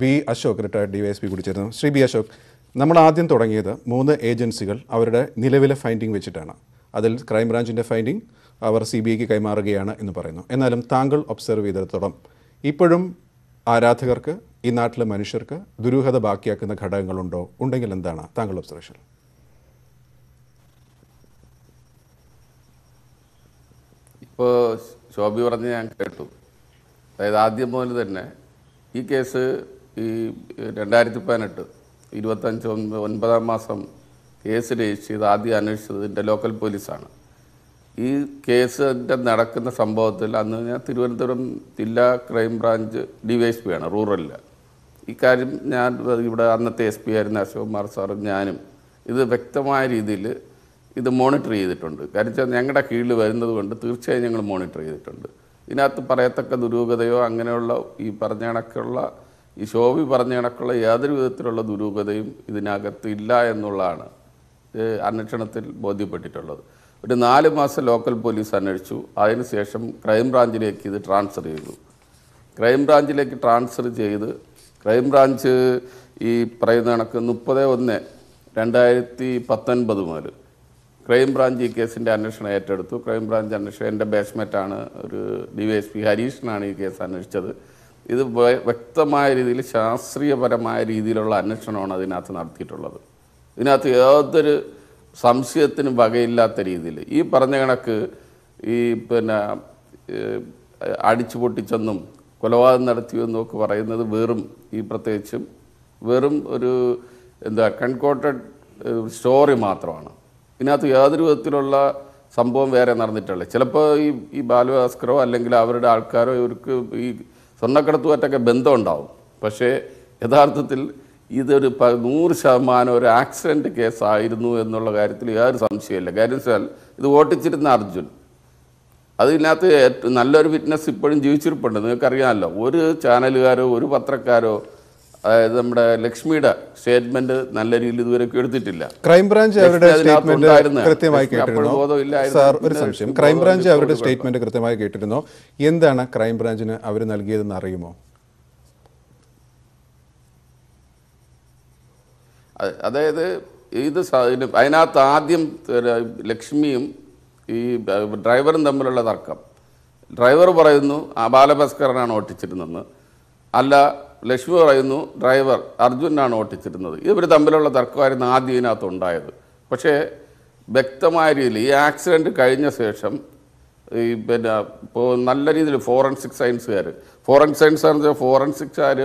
B Ashok retired D Y S P കൂടി Shri B Ashok നമ്മൾ ആദ്യം തുടങ്ങിയത് മൂന്ന് ഏജൻസികൾ അവരുടെ നിലവിലെ ഫൈൻഡിങ് വെച്ചിട്ടാണ് അതിൽ ക്രൈംബ്രാഞ്ചിൻ്റെ ഫൈൻഡിങ് അവർ സി ബി ഐക്ക് കൈമാറുകയാണ് എന്ന് പറയുന്നു എന്നാലും താങ്കൾ ഒബ്സർവ് ചെയ്തിടത്തോളം ഇപ്പോഴും ആരാധകർക്ക് ഈ നാട്ടിലെ മനുഷ്യർക്ക് ദുരൂഹത ബാക്കിയാക്കുന്ന ഘടകങ്ങളുണ്ടോ ഉണ്ടെങ്കിൽ എന്താണ് താങ്കൾ ഒബ്സർവേഷൻ ഇപ്പോൾ ശോഭി പറഞ്ഞ് ഞാൻ കേട്ടു അതായത് ആദ്യം മുതൽ തന്നെ ഈ കേസ് ഈ രണ്ടായിരത്തി പതിനെട്ട് ഇരുപത്തഞ്ച് ഒൻപതാം മാസം കേസ് രജിസ്റ്റർ ചെയ്ത് ആദ്യം അന്വേഷിച്ചത് എൻ്റെ ലോക്കൽ പോലീസാണ് ഈ കേസിൻ്റെ നടക്കുന്ന സംഭവത്തിൽ അന്ന് ഞാൻ തിരുവനന്തപുരം ജില്ലാ crime branch D Y S P ആണ് റൂറലിൽ ഇക്കാര്യം ഞാൻ ഇവിടെ അന്നത്തെ എസ് പി ആയിരുന്ന അശോകുമാർ സാറും ഞാനും ഇത് വ്യക്തമായ രീതിയിൽ ഇത് മോണിറ്റർ ചെയ്തിട്ടുണ്ട് കാര്യം വെച്ചാൽ ഞങ്ങളുടെ കീഴിൽ വരുന്നത് കൊണ്ട് തീർച്ചയായും ഞങ്ങൾ മോണിറ്റർ ചെയ്തിട്ടുണ്ട് ഇതിനകത്ത് പറയത്തക്ക ദുരൂഹതയോ അങ്ങനെയുള്ള ഈ പറഞ്ഞ കണക്കുള്ള ഈ ശോഭി പറഞ്ഞ കണക്കുള്ള യാതൊരു വിധത്തിലുള്ള ദുരൂഹതയും ഇതിനകത്ത് ഇല്ല എന്നുള്ളതാണ് അന്വേഷണത്തിൽ ബോധ്യപ്പെട്ടിട്ടുള്ളത് ഒരു നാല് മാസം ലോക്കൽ പോലീസ് അന്വേഷിച്ചു അതിനുശേഷം ക്രൈംബ്രാഞ്ചിലേക്ക് ഇത് ട്രാൻസ്ഫർ ചെയ്തു ക്രൈംബ്രാഞ്ചിലേക്ക് ട്രാൻസ്ഫർ ചെയ്ത് ക്രൈംബ്രാഞ്ച് ഈ പറയുന്ന കണക്ക് മുപ്പത് ഒന്ന് രണ്ടായിരത്തി പത്തൊൻപത് മുതൽ ക്രൈംബ്രാഞ്ച് ഈ കേസിൻ്റെ അന്വേഷണം ഏറ്റെടുത്തു ക്രൈംബ്രാഞ്ച് അന്വേഷണം എൻ്റെ ബാച്ച്മെറ്റാണ് ഒരു ഡി വൈ എസ് പി ഹരീഷിനാണ് ഈ കേസ് അന്വേഷിച്ചത് ഇത് വ്യക്തമായ രീതിയിൽ ശാസ്ത്രീയപരമായ രീതിയിലുള്ള അന്വേഷണമാണ് അതിനകത്ത് നടത്തിയിട്ടുള്ളത് ഇതിനകത്ത് യാതൊരു സംശയത്തിനും വകയില്ലാത്ത രീതിയിൽ ഈ പറഞ്ഞ കണക്ക് ഈ പിന്നെ അടിച്ചു പൊട്ടിച്ചെന്നും കൊലപാതകം നടത്തിയെന്നും ഒക്കെ പറയുന്നത് വെറും ഈ പ്രത്യേകിച്ചും വെറും ഒരു എന്താ കൺകോട്ടഡ് സ്റ്റോറി മാത്രമാണ് ഇതിനകത്ത് യാതൊരു വിധത്തിലുള്ള സംഭവം വേറെ നടന്നിട്ടുള്ളത് ചിലപ്പോൾ ഈ ഈ ബാലഭാസ്കറോ അല്ലെങ്കിൽ അവരുടെ ആൾക്കാരോ ഇവർക്ക് ഈ സ്വർണ്ണക്കടത്തുമായിട്ടൊക്കെ ഉണ്ടാവും പക്ഷേ യഥാർത്ഥത്തിൽ ഇതൊരു പ നൂറ് ശതമാനം ഒരു ആക്സിഡൻറ്റ് കേസായിരുന്നു എന്നുള്ള കാര്യത്തിൽ യാതൊരു സംശയമില്ല കാര്യം വെച്ചാൽ ഇത് ഓട്ടിച്ചിരുന്ന അർജുൻ അതിനകത്ത് നല്ലൊരു വിറ്റ്നസ് ഇപ്പോഴും ജീവിച്ചിരിപ്പുണ്ട് നിങ്ങൾക്കറിയാമല്ലോ ഒരു ചാനലുകാരോ ഒരു പത്രക്കാരോ അതായത് നമ്മുടെ ലക്ഷ്മിയുടെ സ്റ്റേറ്റ്മെന്റ് നല്ല രീതിയിൽ ഇതുവരെ എടുത്തിട്ടില്ല ക്രൈംബ്രാഞ്ച് അവരുടെ സ്റ്റേറ്റ്മെന്റ് കൃത്യമായി സംശയം ക്രൈംബ്രാഞ്ച് അവരുടെ സ്റ്റേറ്റ്മെന്റ് കൃത്യമായി കേട്ടിരുന്നോ എന്താണ് ക്രൈംബ്രാഞ്ചിന് അവർ നൽകിയതെന്ന് അറിയുമോ അതായത് ഇത് അതിനകത്ത് ആദ്യം ലക്ഷ്മിയും ഈ ഡ്രൈവറും തമ്മിലുള്ള തർക്കം ഡ്രൈവർ പറയുന്നു ആ ബാലഭാസ്കരനാണ് ഓട്ടിച്ചിരുന്നെന്ന് അല്ല ലക്ഷ്മി പറയുന്നു ഡ്രൈവർ അർജുനാണ് ഓട്ടിച്ചിരുന്നത് ഇവർ തമ്മിലുള്ള തർക്കമായിരുന്നു ആദ്യം ഇതിനകത്ത് ഉണ്ടായത് പക്ഷേ വ്യക്തമായ രീതിയിൽ ഈ ആക്സിഡൻറ്റ് കഴിഞ്ഞ ശേഷം ഈ പിന്നെ ഇപ്പോൾ നല്ല രീതിയിൽ ഫോറൻസിക് സയൻസുകാർ ഫോറൻസിക് സയൻസ് എന്ന് വെച്ചാൽ ഫോറൻസിക്സുകാർ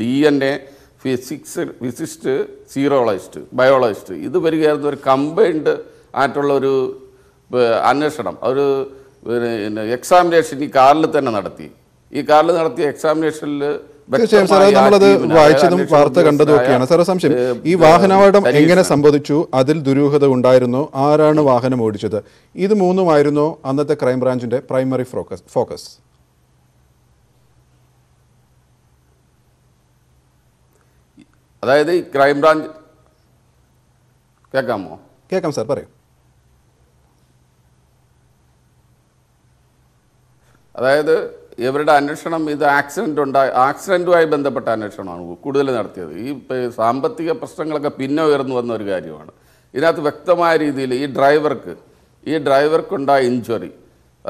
D N A physics physicist serologist biologist ഇത് വരികയായിരുന്നു ഒരു കമ്പൈൻഡ് ആയിട്ടുള്ള ഒരു അന്വേഷണം ഒരു പിന്നെ എക്സാമിനേഷൻ ഈ കാറിൽ തന്നെ നടത്തി ഈ കാറിൽ നടത്തിയ എക്സാമിനേഷനിൽ തീർച്ചയായും സാറേ നമ്മളത് വായിച്ചതും വാർത്ത കണ്ടതും ഒക്കെയാണ് സാറേ സംശയം ഈ വാഹനാപകടം എങ്ങനെ സംഭവിച്ചു അതിൽ ദുരൂഹത ഉണ്ടായിരുന്നോ ആരാണ് വാഹനം ഓടിച്ചത് ഇത് മൂന്നുമായിരുന്നു അന്നത്തെ ക്രൈംബ്രാഞ്ചിന്റെ പ്രൈമറി ഫോക്കസ് ഫോക്കസ് അതായത് ഈ ക്രൈംബ്രാഞ്ച് കേൾക്കാമോ കേൾക്കാം സാർ പറയൂ അതായത് ഇവരുടെ അന്വേഷണം ഇത് ആക്സിഡൻ്റ് ഉണ്ടായ ആക്സിഡൻറ്റുമായി ബന്ധപ്പെട്ട അന്വേഷണമാണ് കൂടുതൽ നടത്തിയത് ഈ സാമ്പത്തിക പ്രശ്നങ്ങളൊക്കെ പിന്നെ ഉയർന്നു വന്ന ഒരു കാര്യമാണ് ഇതിനകത്ത് വ്യക്തമായ രീതിയിൽ ഈ ഡ്രൈവർക്ക് ഈ ഡ്രൈവർക്കുണ്ടായ ഇഞ്ചുറി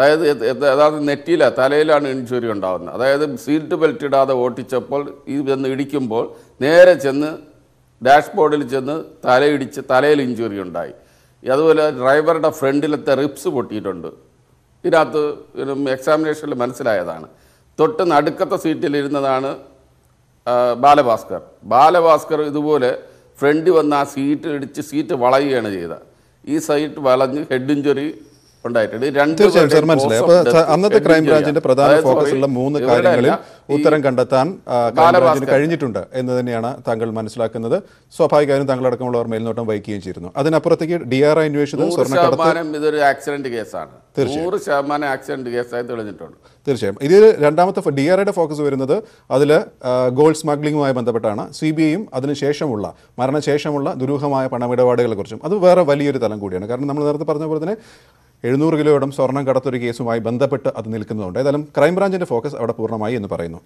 അതായത് അതായത് നെറ്റിയില തലയിലാണ് ഇഞ്ചുറി ഉണ്ടാകുന്നത് അതായത് സീറ്റ് ബെൽറ്റ് ഇടാതെ ഓട്ടിച്ചപ്പോൾ ഈ ചെന്ന് ഇടിക്കുമ്പോൾ നേരെ ചെന്ന് ഡാഷ്ബോർഡിൽ ചെന്ന് തലയിടിച്ച് തലയിൽ ഇഞ്ചുറി ഉണ്ടായി അതുപോലെ ഡ്രൈവറുടെ ഫ്രണ്ടിലത്തെ റിപ്സ് പൊട്ടിയിട്ടുണ്ട് ഇതിനകത്ത് എക്സാമിനേഷനിൽ മനസ്സിലായതാണ് തൊട്ട് നടുക്കത്തെ സീറ്റിലിരുന്നതാണ് ബാലഭാസ്കർ ബാലഭാസ്കർ ഇതുപോലെ ഫ്രണ്ട് വന്ന് ആ സീറ്റ് ഇടിച്ച് സീറ്റ് വളയുകയാണ് ചെയ്തത് ഈ സൈറ്റ് വളഞ്ഞ് ഹെഡ് ഇഞ്ചുറി ഉണ്ടായിട്ടുണ്ട് മനസ്സിലായി അന്നത്തെ പ്രധാന ഫോക്കസ് ഉള്ള മൂന്ന് കാര്യങ്ങളിൽ ഉത്തരം കണ്ടെത്താൻ കഴിഞ്ഞിട്ടുണ്ട് എന്ന് തന്നെയാണ് താങ്കൾ മനസ്സിലാക്കുന്നത് സ്വാഭാവികമായും താങ്കളടക്കമുള്ളവർ മേൽനോട്ടം വഹിക്കുകയും ചെയ്തിരുന്നു അതിനപ്പുറത്തേക്ക് ഡി ആർ ഐ അന്വേഷണം ഇതൊരു ആക്സിഡന്റ് കേസാണ് ആക്സിഡന്റ് തീർച്ചയായും ഇതിൽ രണ്ടാമത്തെ ഡി ആർ ഐയുടെ ഫോക്കസ് വരുന്നത് അതിൽ ഗോൾഡ് സ്മഗ്ലിംഗുമായി ബന്ധപ്പെട്ടാണ് സി ബി ഐയും അതിനുശേഷമുള്ള മരണശേഷമുള്ള ദുരൂഹമായ കുറിച്ചും അത് വേറെ വലിയൊരു തലം കൂടിയാണ് കാരണം നമ്മൾ നേരത്തെ പറഞ്ഞ പോലെ തന്നെ എഴുന്നൂറ് കിലോയോളം സ്വർണ്ണം കടത്തൊരു കേസുമായി ബന്ധപ്പെട്ട് അത് നിൽക്കുന്നതുകൊണ്ട് ഏതായാലും ക്രൈംബ്രാഞ്ചിൻ്റെ ഫോക്കസ് അവിടെ പൂർണ്ണമായി എന്ന് പറയുന്നു